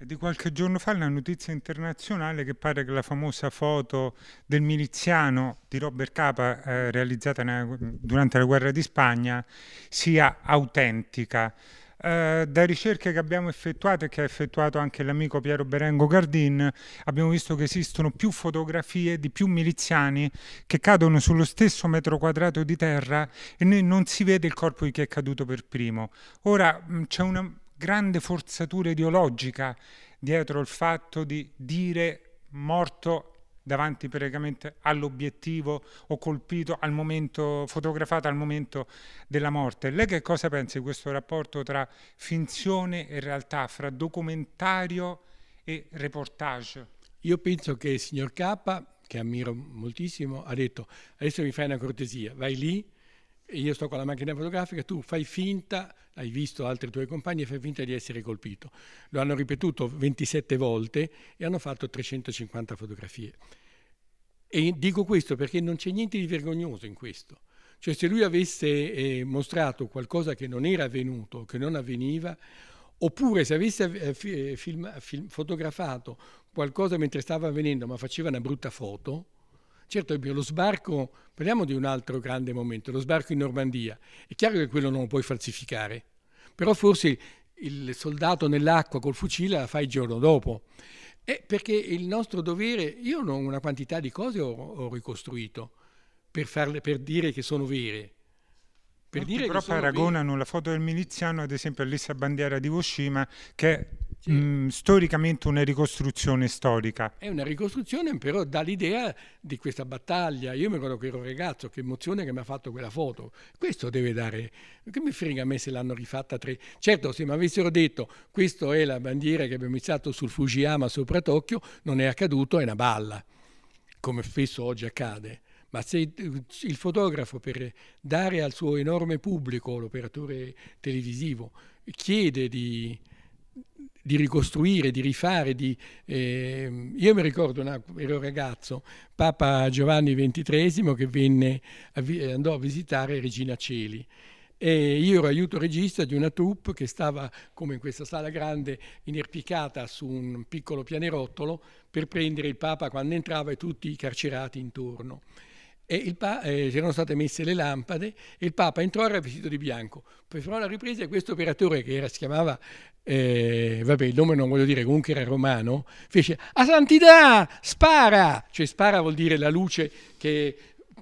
È di qualche giorno fa la notizia internazionale che pare che la famosa foto del miliziano di Robert Capa eh, realizzata nella, durante la guerra di Spagna sia autentica. Eh, da ricerche che abbiamo effettuato e che ha effettuato anche l'amico Piero Berengo Gardin, abbiamo visto che esistono più fotografie di più miliziani che cadono sullo stesso metro quadrato di terra e non si vede il corpo di chi è caduto per primo. Ora c'è una grande forzatura ideologica dietro il fatto di dire morto davanti praticamente all'obiettivo o colpito al momento, fotografato al momento della morte. Lei che cosa pensa di questo rapporto tra finzione e realtà, fra documentario e reportage? Io penso che il signor K, che ammiro moltissimo, ha detto adesso mi fai una cortesia, vai lì, io sto con la macchina fotografica, tu fai finta, hai visto altri tuoi compagni fai finta di essere colpito. Lo hanno ripetuto 27 volte e hanno fatto 350 fotografie. E dico questo perché non c'è niente di vergognoso in questo. Cioè se lui avesse eh, mostrato qualcosa che non era avvenuto, che non avveniva, oppure se avesse eh, eh film, film, fotografato qualcosa mentre stava avvenendo ma faceva una brutta foto, Certo, lo sbarco, parliamo di un altro grande momento, lo sbarco in Normandia. È chiaro che quello non lo puoi falsificare, però forse il soldato nell'acqua col fucile la fa il giorno dopo. Eh, perché il nostro dovere, io una quantità di cose ho, ho ricostruito per, farle, per dire che sono vere, per Molti dire però paragonano la foto del miliziano ad esempio all'essa bandiera di Hiroshima che è sì. mh, storicamente una ricostruzione storica. È una ricostruzione però dà l'idea di questa battaglia. Io mi ricordo che ero ragazzo, che emozione che mi ha fatto quella foto. Questo deve dare... Che mi frega a me se l'hanno rifatta tre... Certo, se mi avessero detto questa è la bandiera che abbiamo iniziato sul Fujiyama sopra Tokyo, non è accaduto, è una balla, come spesso oggi accade ma se il fotografo per dare al suo enorme pubblico, l'operatore televisivo, chiede di, di ricostruire, di rifare, di, eh, io mi ricordo, no, ero ragazzo, Papa Giovanni XXIII che venne, andò a visitare Regina Celi. E io ero aiuto regista di una troupe che stava, come in questa sala grande, inerpicata su un piccolo pianerottolo per prendere il Papa quando entrava e tutti i carcerati intorno. Pa- eh, c'erano state messe le lampade e il Papa entrò era vestito di bianco. Poi farò la ripresa e questo operatore che era, si chiamava, eh, vabbè il nome non voglio dire, comunque era romano, fece «A santità, spara!» Cioè spara vuol dire la luce che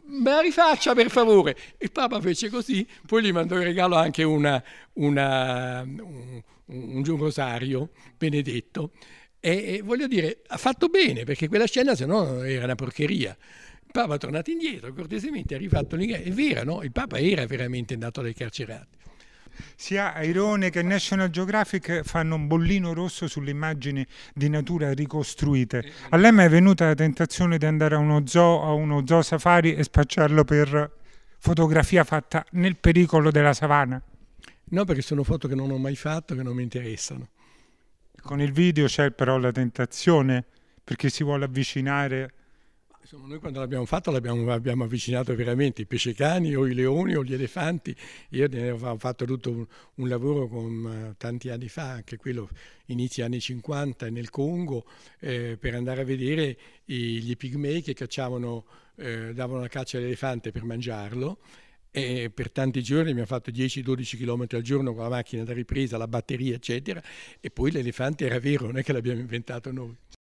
me la rifaccia per favore. Il Papa fece così, poi gli mandò in regalo anche una, una, un, un, un, rosario benedetto. E, e, voglio dire, ha fatto bene perché quella scena se no era una porcheria. Il Papa è tornato indietro, cortesemente ha rifatto l'ingresso. È vero, no? Il Papa era veramente andato dai carcerati. Sia Airone che National Geographic fanno un bollino rosso sulle immagini di natura ricostruite. Eh, eh. A lei mai è venuta la tentazione di andare a uno zoo, a uno zoo safari e spacciarlo per fotografia fatta nel pericolo della savana? No, perché sono foto che non ho mai fatto, che non mi interessano. Con il video c'è però la tentazione, perché si vuole avvicinare Insomma, noi quando l'abbiamo fatto l'abbiamo abbiamo avvicinato veramente i pescecani o i leoni o gli elefanti. Io ne avevo fatto tutto un, un lavoro con, eh, tanti anni fa, anche quello inizi anni 50 nel Congo, eh, per andare a vedere i, gli pigmei che cacciavano, eh, davano la caccia all'elefante per mangiarlo. E per tanti giorni abbiamo fatto 10-12 km al giorno con la macchina da ripresa, la batteria, eccetera. E poi l'elefante era vero, non è che l'abbiamo inventato noi.